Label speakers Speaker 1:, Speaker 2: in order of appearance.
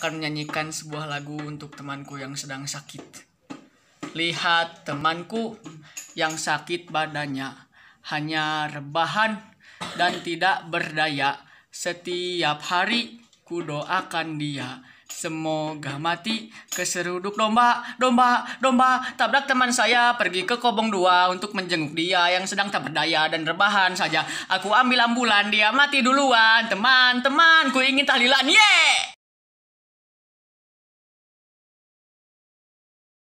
Speaker 1: akan menyanyikan sebuah lagu untuk temanku yang sedang sakit. Lihat temanku yang sakit badannya, hanya rebahan dan tidak berdaya. Setiap hari ku doakan dia. Semoga mati keseruduk domba, domba, domba Tabrak teman saya pergi ke kobong dua Untuk menjenguk dia yang sedang tak berdaya dan rebahan saja Aku ambil ambulan, dia mati duluan Teman, teman, ku ingin tahlilan, yeay